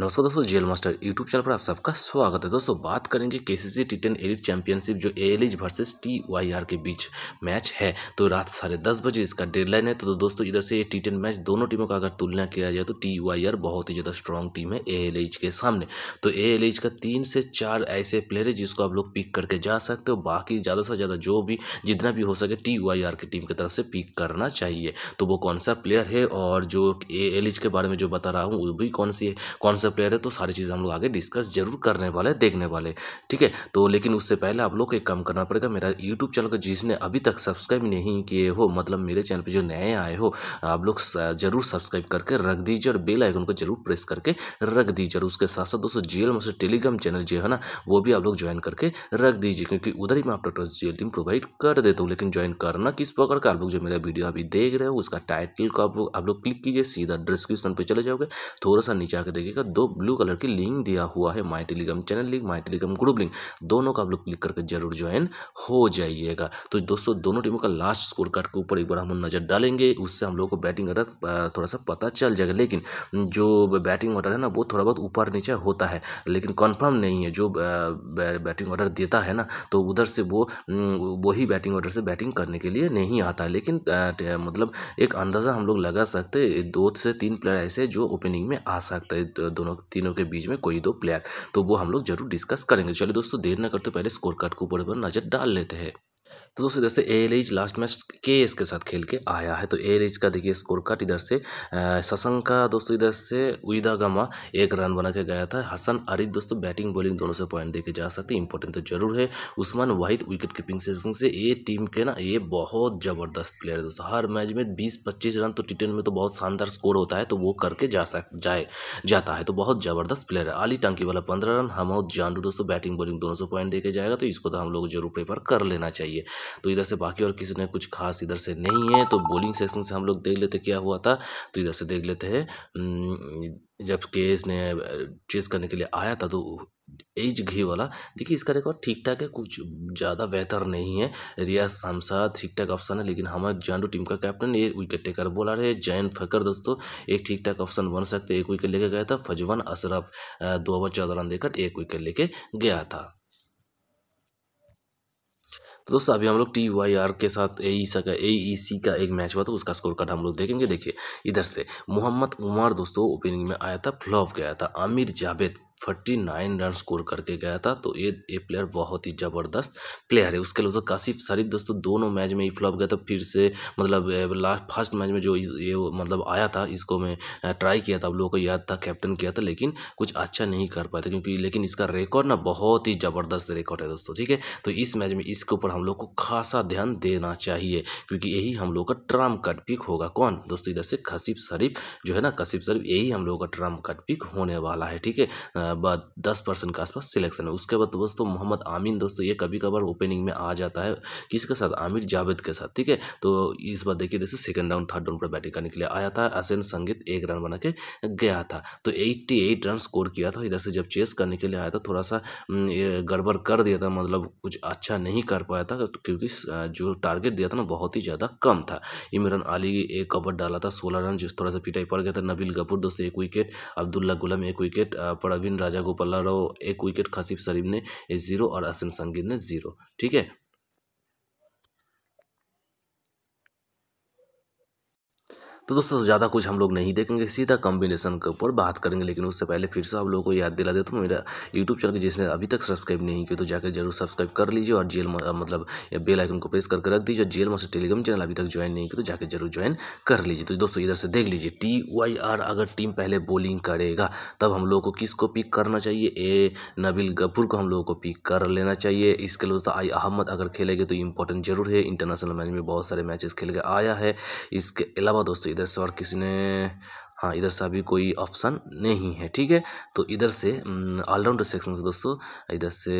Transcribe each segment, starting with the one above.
नमस्कार दोस्तों jail master YouTube channel पर आप सबका स्वागत है दोस्तों बात करेंगे K C C T ten elite championship जो A L H versus T Y R के बीच मैच है तो रात साढ़े दस बजे इसका डेडलाइन है तो दोस्तों इधर से ये टी टेन मैच दोनों टीमों का अगर तुलना किया जाए तो टी वाई आर बहुत ही ज़्यादा स्ट्रॉन्ग टीम है ए एल एच के सामने तो ए एल एच का तीन से चार ऐसे प्लेयर है जिसको आप लोग पिक करके जा सकते हो बाकी ज़्यादा से ज़्यादा जो भी जितना भी हो सके टी वाई आर की टीम की तरफ से पिक करना चाहिए तो वो कौन सा प्लेयर है और जो ए एल एच के बारे में जो बता रहा हूँ वो भी कौन सी कौन से प्लेयर है तो सारी चीज़ हम लोग आगे डिस्कस जरूर करने वाले देखने वाले ठीक है तो लेकिन उससे पहले आप लोग को एक काम करना पड़ेगा मेरा यूट्यूब चैनल को जिसने अभी तक सब्सक्राइब नहीं किए हो मतलब मेरे चैनल पर जो नए आए हो आप लोग जरूर सब्सक्राइब करके रख दीजिए और बेल आइकन को जरूर प्रेस करके रख दीजिए और उसके साथ साथ दोस्तों जी एल टेलीग्राम चैनल जो है ना वो भी आप लोग ज्वाइन करके रख दीजिए क्योंकि उधर ही मैं आप डॉक्टर जी एल प्रोवाइड कर देता हूँ लेकिन ज्वाइन करना किस प्रकार का आप लोग जो मेरा वीडियो अभी देख रहे हो उसका टाइटल को आप लोग आप लोग क्लिक कीजिए सीधा डिस्क्रिप्शन पर चले जाओगे थोड़ा सा नीचे आकर देखिएगा दो ब्लू कलर की लिंक दिया हुआ है my Telegram channel link my Telegram group link दोनों का आप लोग क्लिक करके जरूर ज्वाइन हो जाइएगा तो दोस्तों दोनों टीमों का लास्ट स्कोर कार्ड के ऊपर एक बार हम नज़र डालेंगे उससे हम लोग को बैटिंग अगर थोड़ा सा पता चल जाएगा लेकिन जो बैटिंग ऑर्डर है ना वो थोड़ा बहुत ऊपर नीचे होता है लेकिन कन्फर्म नहीं है जो बैटिंग ऑर्डर देता है ना तो उधर से वो वही बैटिंग ऑर्डर से बैटिंग करने के लिए नहीं आता है लेकिन मतलब एक अंदाज़ा हम लोग लगा सकते दो से तीन प्लेयर ऐसे जो ओपनिंग में आ सकते हैं तो दोनों तीनों के बीच में कोई दो प्लेयर तो वो हम लोग जरूर डिस्कस करेंगे चलिए दोस्तों देर ना करते पहले स्कोर कार्ड के ऊपर नज़र डाल लेते हैं तो दोस्तों इधर से ए एल लास्ट मैच के एस के साथ खेल के आया है तो ए एल का देखिए स्कोर कार्ड इधर से ससंग का दोस्तों इधर से उदागमा एक रन बना के गया था हसन अरिफ दोस्तों बैटिंग बॉलिंग दोनों से पॉइंट देके जा सकते हैं इंपॉर्टेंट तो जरूर है Usman Wahid wicket keeping session से ये टीम के ना ये बहुत ज़बरदस्त प्लेयर है दोस्तों हर मैच में बीस पच्चीस रन तो टी में तो बहुत शानदार स्कोर होता है तो वो करके जा सक जाए जाता है तो बहुत ज़बरदस्त प्लेयर है आली टंकी वाला पंद्रह रन हम जानू दोस्तों बैटिंग बॉलिंग दोनों से पॉइंट देके जाएगा तो इसको तो हम लोग जरूर प्रेफर कर लेना चाहिए चाहिए तो इधर से बाकी और किसी ने कुछ खास इधर से नहीं है तो बॉलिंग सेशन से हम लोग देख लेते क्या हुआ था तो इधर से देख लेते हैं जब केस ने चेस करने के लिए आया था तो एज घी वाला देखिए इसका रिकॉर्ड ठीक ठाक है कुछ ज़्यादा बेहतर नहीं है रियाज शामसा ठीक ठाक ऑप्शन है लेकिन हमारे जानडू टीम का कैप्टन ये विकेट टेकर बोला रहे जैन फकर दोस्तों एक ठीक ठाक ऑप्शन बन सकते एक विकेट लेके गया था फजवान अशरफ दो ओवर चौदह रन देकर एक विकेट लेके गया था तो दोस्तों अभी हम लोग टी वाई आर के साथ ए ई e का ए ई सी का एक मैच हुआ था उसका स्कोर कार्ड हम लोग देखेंगे देखिए इधर से मोहम्मद उमर दोस्तों ओपनिंग में आया था फ्लॉप गया था Aamir Javed forty nine run score करके गया था तो ये ये प्लेयर बहुत ही ज़बरदस्त प्लेयर है उसके अलावा तो काशिफ शरीफ दोस्तों दोनों मैच में ही फ्लॉप गया था फिर से मतलब लास्ट फर्स्ट मैच में जो ये मतलब आया था इसको मैं ट्राई किया था आप लोगों को याद था कैप्टन किया था लेकिन कुछ अच्छा नहीं कर पाया था क्योंकि लेकिन इसका रिकॉर्ड ना बहुत ही ज़बरदस्त रिकॉर्ड है दोस्तों ठीक है तो इस मैच में इसके ऊपर हम लोग को खासा ध्यान देना चाहिए क्योंकि यही हम लोग का ट्रम कट पिक होगा कौन दोस्तों इधर से काशिफ शरीफ जो है ना काशिफ शरीफ यही हम लोग का ट्रम कट पिक होने वाला है ठीक है बाद दस परसेंट के आसपास सिलेक्शन है उसके बाद दोस्तों मोहम्मद आमिन दोस्तों ये कभी कभार ओपनिंग में आ जाता है किसके साथ आमिर जावेद के साथ ठीक है तो इस बार देखिए जैसे सेकेंड राउंड थर्ड राउंड पर बैटिंग तो करने के लिए आया था असेन संगीत एक रन बना के गया था तो एट्टी एट रन स्कोर किया था इधर से जब चेस करने के लिए आया था थोड़ा सा गड़बड़ कर दिया था मतलब कुछ अच्छा नहीं कर पाया था तो क्योंकि जो टारगेट दिया था ना बहुत ही ज़्यादा कम था इमरान अली एक कवर डाला था सोलह रन जिस थोड़ा सा पिटाई पड़ गया था नबील कपूर दोस्तों एक विकेट अब्दुल्ला गुलाम एक विकेट प्रवीण राजा गोपाल राव एक विकेट खासिफ शरीफ ने जीरो और असन संगीत ने जीरो ठीक है तो दोस्तों ज़्यादा कुछ हम लोग नहीं देखेंगे सीधा कॉम्बिनेशन के ऊपर बात करेंगे लेकिन उससे पहले फिर से आप लोगों को याद दिला देता हूँ मेरा यूट्यूब चैनल जिसने अभी तक सब्सक्राइब नहीं किया तो जाकर जरूर सब्सक्राइब कर लीजिए और जेल मतलब बेल आइकन को प्रेस करके रख दीजिए और जेल मास्टर टेलीग्राम चैनल अभी तक ज्वाइन नहीं किया तो जाकर जरूर ज्वाइन कर लीजिए तो दोस्तों इधर से देख लीजिए टी वाई आर अगर टीम पहले बॉलिंग करेगा तब हम लोग को किसको पिक करना चाहिए ए नबील गफूर को हम लोगों को पिक कर लेना चाहिए इसके लिए दोस्तों आई अहमद अगर खेलेंगे तो इंपॉर्टेंट जरूर है इंटरनेशनल मैच में बहुत सारे मैचेस खेल के आया है इसके अलावा दोस्तों इधर से और किसी ने हाँ इधर से अभी कोई ऑप्शन नहीं है ठीक है तो इधर से ऑलराउंडर सेक्शन से दोस्तों इधर से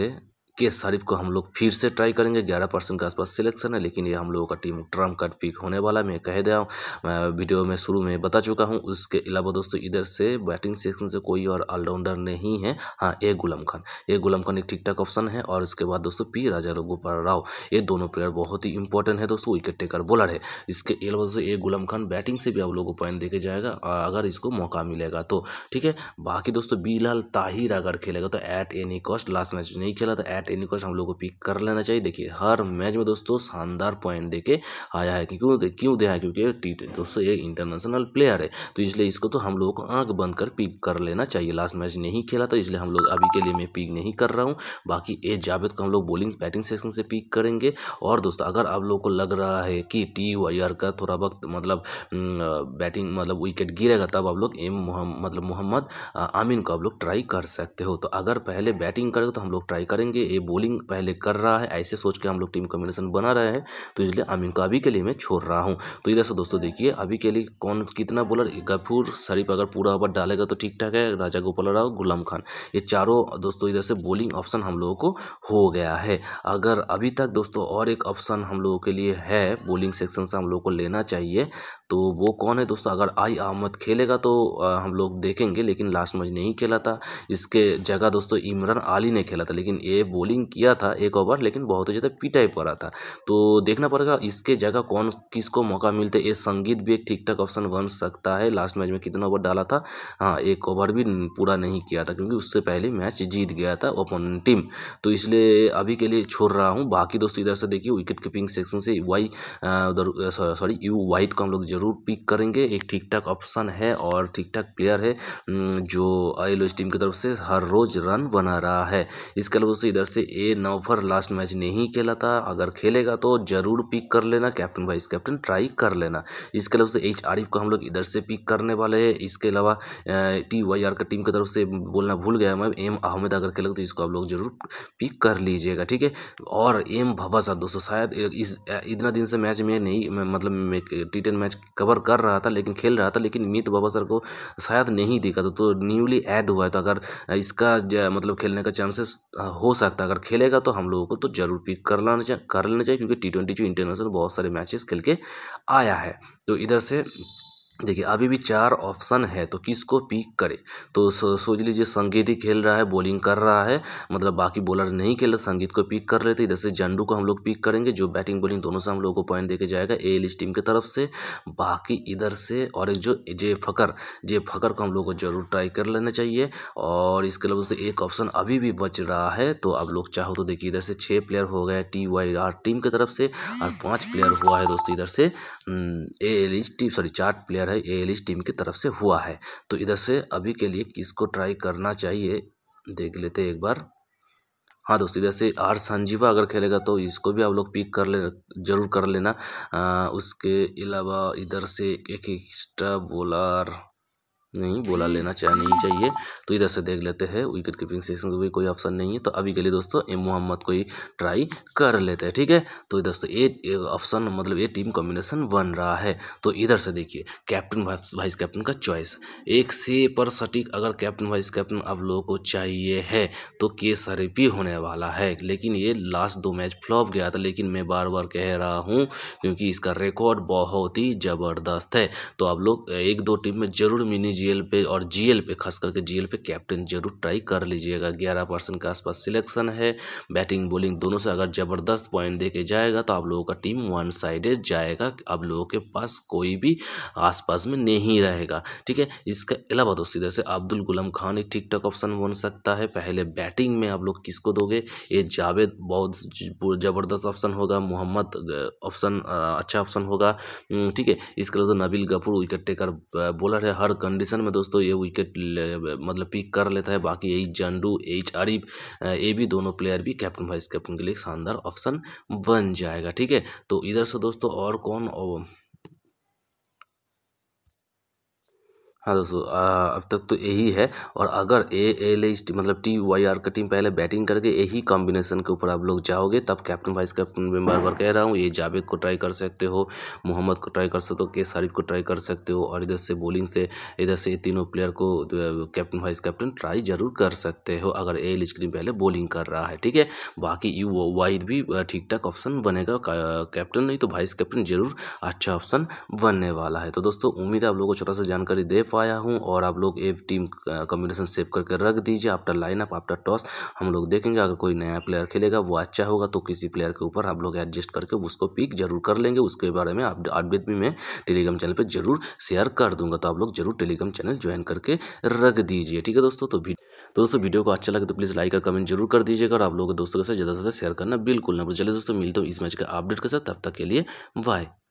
के शरीफ को हम लोग फिर से ट्राई करेंगे ग्यारह परसेंट के आसपास सिलेक्शन है लेकिन ये हम लोगों का टीम ट्रम्प कार्ड पिक होने वाला मैं कह दिया हूँ वीडियो में शुरू में बता चुका हूँ उसके अलावा दोस्तों इधर से बैटिंग सेक्शन से कोई और ऑलराउंडर नहीं है हाँ ए गुलाम खान ए गुलाम खान एक ठीक ठाक ऑप्शन है और इसके बाद दोस्तों पी राजा गोपाल राव ये दोनों प्लेयर बहुत ही इंपॉर्टेंट है दोस्तों विकेट टेकर बॉलर है इसके अलावा दोस्तों ए गुलाम खान बैटिंग से भी आप लोगों को पॉइंट देखे जाएगा अगर इसको मौका मिलेगा तो ठीक है बाकी दोस्तों बिलाल ताहिर अगर खेलेगा तो at any cost last match नहीं खेला तो एट एनी कॉस्ट हम लोग को पिक कर लेना चाहिए देखिए हर मैच में दोस्तों शानदार पॉइंट देके आया है क्यों दे, क्यों दिया है क्योंकि टी दोस्तों एक इंटरनेशनल प्लेयर है तो इसलिए इसको तो हम लोगों को आंख बंद कर पिक कर लेना चाहिए लास्ट मैच नहीं खेला तो इसलिए हम लोग अभी के लिए मैं पिक नहीं कर रहा हूँ बाकी ए जावेद को हम लोग बॉलिंग बैटिंग सेक्शन से पिक करेंगे और दोस्तों अगर आप लोग को लग रहा है कि टी वाई आर का थोड़ा वक्त मतलब बैटिंग मतलब विकेट गिरेगा तब आप लोग एम मतलब मोहम्मद आमिन को आप लोग ट्राई कर सकते हो तो अगर पहले बैटिंग करेगा तो हम लोग ट्राई करेंगे ये बॉलिंग पहले कर रहा है ऐसे सोच के हम लोग टीम कॉम्बिनेशन बना रहे हैं तो इसलिए अमीन को अभी के लिए मैं छोड़ रहा हूँ तो इधर से दोस्तों देखिए अभी के लिए कौन कितना बॉलर गफूर शरीफ अगर पूरा ओवर डालेगा तो ठीक ठाक है राजा गोपाल राव गुलाम खान ये चारों दोस्तों इधर से बॉलिंग ऑप्शन हम लोगों को हो गया है अगर अभी तक दोस्तों और एक ऑप्शन हम लोगों के लिए है बॉलिंग सेक्शन से हम लोग को लेना चाहिए तो वो कौन है दोस्तों अगर आई अहमद खेलेगा तो हम लोग देखेंगे लेकिन लास्ट मैच नहीं खेला था इसके जगह दोस्तों इमरान आली ने खेला था लेकिन ये बॉलिंग किया था एक ओवर लेकिन बहुत ही ज़्यादा पिटाई पड़ा था तो देखना पड़ेगा इसके जगह कौन किसको मौका मिलते ये संगीत भी एक ठीक ठाक ऑप्शन बन सकता है लास्ट मैच में कितना ओवर डाला था हाँ एक ओवर भी पूरा नहीं किया था क्योंकि उससे पहले मैच जीत गया था ओपन टीम तो इसलिए अभी के लिए छोड़ रहा हूँ बाकी दोस्तों इधर से देखिए विकेट कीपिंग सेक्शन से वाई उधर सॉरी यू वाइट को हम लोग जरूर जरूर पिक करेंगे एक ठीक ठाक ऑप्शन है और ठीक ठाक प्लेयर है जो आई टीम की तरफ से हर रोज़ रन बना रहा है इसके अलावा दोस्तों इधर से ए नौफर लास्ट मैच नहीं खेला था अगर खेलेगा तो ज़रूर पिक कर लेना कैप्टन वाइस कैप्टन ट्राई कर लेना इसके अलावा दोस्तों एच आरिफ को हम लोग इधर से पिक करने वाले हैं इसके अलावा टी वाई आर का टीम की तरफ से बोलना भूल गया मैं एम अहमद अगर खेलेगा तो इसको आप लोग जरूर पिक कर लीजिएगा ठीक है और एम भवासा दोस्तों शायद इस इतना दिन से मैच में नहीं मतलब टी टेन मैच कवर कर रहा था लेकिन खेल रहा था लेकिन मीत बाबा सर को शायद नहीं दिखा था तो न्यूली तो ऐड हुआ है तो अगर इसका मतलब खेलने का चांसेस हो सकता है अगर खेलेगा तो हम लोगों को तो जरूर पिक कर लाना चाहिए कर लेना चाहिए क्योंकि टी ट्वेंटी जो इंटरनेशनल बहुत सारे मैचेस खेल के आया है तो इधर से देखिए अभी भी चार ऑप्शन है तो किसको पिक करें तो सोच लीजिए संगीत ही खेल रहा है बॉलिंग कर रहा है मतलब बाकी बॉलर नहीं खेल रहे संगीत को पिक कर लेते इधर से जंडू को हम लोग पिक करेंगे जो बैटिंग बॉलिंग दोनों से हम लोगों को पॉइंट देके जाएगा ए एल टीम की तरफ से बाकी इधर से और एक जो जे फकर जे फकर को हम लोग को जरूर ट्राई कर लेना चाहिए और इसके अलावा से एक ऑप्शन अभी भी बच रहा है तो आप लोग चाहो तो देखिए इधर से छः प्लेयर हो गए टी वाई आर टीम की तरफ से और पाँच प्लेयर हुआ है दोस्तों इधर से ए एल टीम सॉरी चार प्लेयर है ए टीम e e की तरफ से हुआ है तो इधर से अभी के लिए किसको ट्राई करना चाहिए देख लेते एक बार हाँ दोस्तों इधर से आर संजीवा अगर खेलेगा तो इसको भी आप लोग पिक कर ले जरूर कर लेना आ, उसके अलावा इधर से एक एक्स्ट्रा बॉलर नहीं बोला लेना चाह नहीं चाहिए तो इधर से देख लेते हैं विकेट कीपिंग सेक्शन का भी कोई ऑप्शन नहीं है तो अभी के लिए दोस्तों एम मोहम्मद को ही ट्राई कर लेते हैं ठीक है तो दोस्तों ए ऑप्शन मतलब ये टीम कॉम्बिनेशन बन रहा है तो इधर से देखिए कैप्टन वाइस कैप्टन का चॉइस एक से पर सटीक अगर कैप्टन वाइस कैप्टन आप लोगों को चाहिए है तो के भी होने वाला है लेकिन ये लास्ट दो मैच फ्लॉप गया था लेकिन मैं बार बार कह रहा हूँ क्योंकि इसका रिकॉर्ड बहुत ही ज़बरदस्त है तो आप लोग एक दो टीम में ज़रूर मिनी जीएल पे और जीएल पे खास करके जीएल पे कैप्टन जरूर ट्राई कर लीजिएगा ग्यारह परसेंट के आसपास सिलेक्शन है बैटिंग बॉलिंग दोनों से अगर ज़बरदस्त पॉइंट देके जाएगा तो आप लोगों का टीम वन साइडेड जाएगा आप लोगों के पास कोई भी आसपास में नहीं रहेगा ठीक है इसके अलावा दोस्तों इधर से अब्दुल गुलाम खान एक ठीक ठाक ऑप्शन बन सकता है पहले बैटिंग में आप लोग किसको दोगे ये जावेद बहुत ज़बरदस्त ऑप्शन होगा मोहम्मद ऑप्शन अच्छा ऑप्शन होगा ठीक है इसके अलावा तो Nabeel Ghafoor wicket taker bowler है हर कंडीशन पोजीशन में दोस्तों ये विकेट मतलब पिक कर लेता है बाकी यही जंडू एच आरिफ ए भी दोनों प्लेयर भी कैप्टन वाइस कैप्टन के लिए शानदार ऑप्शन बन जाएगा ठीक है तो इधर से दोस्तों और कौन हाँ दोस्तों अब तक तो यही है और अगर ए एल एच मतलब टी वाई आर का टीम पहले बैटिंग करके यही कॉम्बिनेशन के ऊपर आप लोग जाओगे तब कैप्टन वाइस कैप्टन में बार बार कह रहा हूँ ये जावेद को ट्राई कर सकते हो मोहम्मद को ट्राई कर सकते हो के शारिफ को ट्राई कर सकते हो और इधर से बॉलिंग से इधर से तीनों प्लेयर को कैप्टन वाइस कैप्टन ट्राई जरूर कर सकते हो अगर ए एल एच टीम पहले बॉलिंग कर रहा है ठीक है बाकी यू वाइड भी ठीक ठाक ऑप्शन बनेगा कैप्टन नहीं तो वाइस कैप्टन जरूर अच्छा ऑप्शन बनने वाला है तो दोस्तों उम्मीद है आप लोगों को छोटा सा जानकारी दे सेफ आया हूँ और आप लोग एफ टीम कम्बिनेशन सेव करके रख दीजिए आफ्टर अप आफ्टर टॉस हम लोग देखेंगे अगर कोई नया प्लेयर खेलेगा वो अच्छा होगा तो किसी प्लेयर के ऊपर आप लोग एडजस्ट करके उसको पिक जरूर कर लेंगे उसके बारे में अपडेट भी मैं टेलीग्राम चैनल पर जरूर शेयर कर दूंगा तो आप लोग जरूर टेलीग्राम चैनल ज्वाइन करके रख दीजिए ठीक है दोस्तों तो भी तो दोस्तों वीडियो को अच्छा लगे तो प्लीज़ लाइक और कमेंट जरूर कर दीजिएगा और आप लोगों के दोस्तों के साथ ज़्यादा से ज़्यादा शेयर करना बिल्कुल ना चले दोस्तों मिलते हो इस मैच के अपडेट के साथ तब तक के लिए बाय